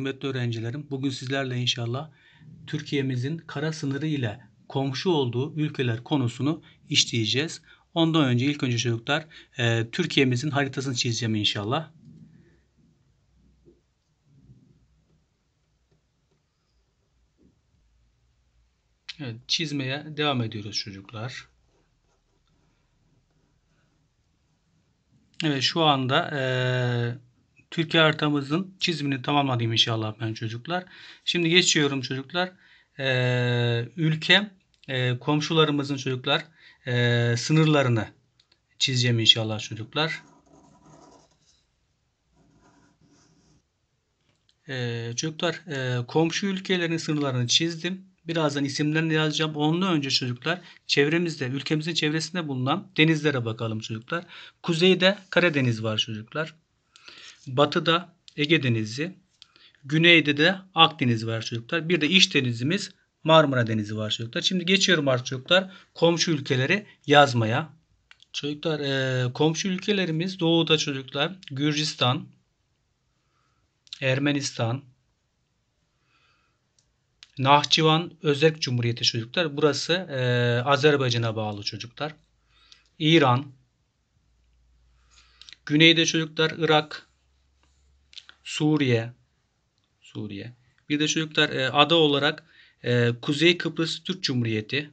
Kıymetli öğrencilerim, bugün sizlerle inşallah Türkiye'mizin kara sınırı ile komşu olduğu ülkeler konusunu işleyeceğiz. Ondan önce ilk önce çocuklar e, Türkiye'mizin haritasını çizeceğim inşallah. Evet, çizmeye devam ediyoruz çocuklar. Evet şu anda e, Türkiye haritamızın çizimini tamamladım inşallah ben çocuklar. Şimdi geçiyorum çocuklar. Ee, ülke e, komşularımızın çocuklar e, sınırlarını çizeceğim inşallah çocuklar. Ee, çocuklar e, komşu ülkelerin sınırlarını çizdim. Birazdan isimlerini yazacağım. Ondan önce çocuklar çevremizde, ülkemizin çevresinde bulunan denizlere bakalım çocuklar. Kuzeyde Karadeniz var çocuklar batıda Ege Denizi, güneyde de Akdeniz var çocuklar. Bir de iç denizimiz Marmara Denizi var çocuklar. Şimdi geçiyorum artık çocuklar komşu ülkeleri yazmaya. Çocuklar e, komşu ülkelerimiz doğuda çocuklar Gürcistan, Ermenistan, Nahçıvan Özerk Cumhuriyeti çocuklar. Burası e, Azerbaycan'a bağlı çocuklar. İran, güneyde çocuklar Irak, Suriye, Suriye. Bir de çocuklar e, ada olarak e, Kuzey Kıbrıs Türk Cumhuriyeti,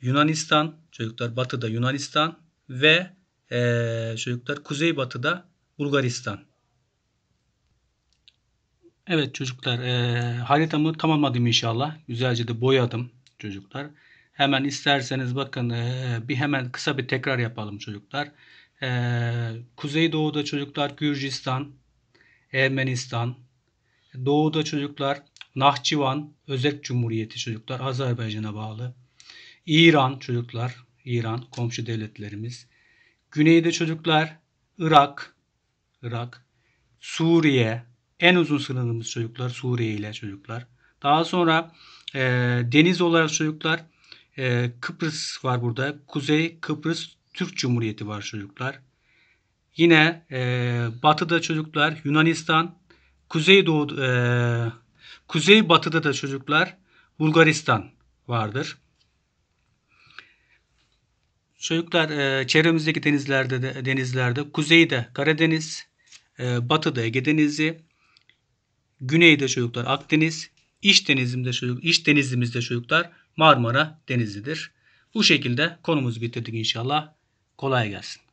Yunanistan, çocuklar batıda Yunanistan ve e, çocuklar Batıda Bulgaristan. Evet çocuklar e, haritamı tamamladım inşallah. Güzelce de boyadım çocuklar. Hemen isterseniz bakın e, bir hemen kısa bir tekrar yapalım çocuklar. Ee, Kuzeydoğu'da çocuklar Gürcistan, Ermenistan, Doğu'da çocuklar Nahçıvan, Özek Cumhuriyeti çocuklar Azerbaycan'a bağlı. İran çocuklar, İran komşu devletlerimiz. Güneyde çocuklar Irak, Irak, Suriye, en uzun sınırımız çocuklar Suriye ile çocuklar. Daha sonra e, deniz olarak çocuklar e, Kıbrıs var burada. Kuzey Kıbrıs Türk Cumhuriyeti var çocuklar. Yine e, batıda çocuklar Yunanistan, Kuzey Doğu, e, Batı'da da çocuklar Bulgaristan vardır. Çocuklar e, çevremizdeki denizlerde de, denizlerde kuzeyde Karadeniz, e, batıda Ege Denizi, güneyde çocuklar Akdeniz, iç denizimizde çocuk, iç denizimizde çocuklar Marmara Denizi'dir. Bu şekilde konumuz bitirdik inşallah. Kolay gelsin.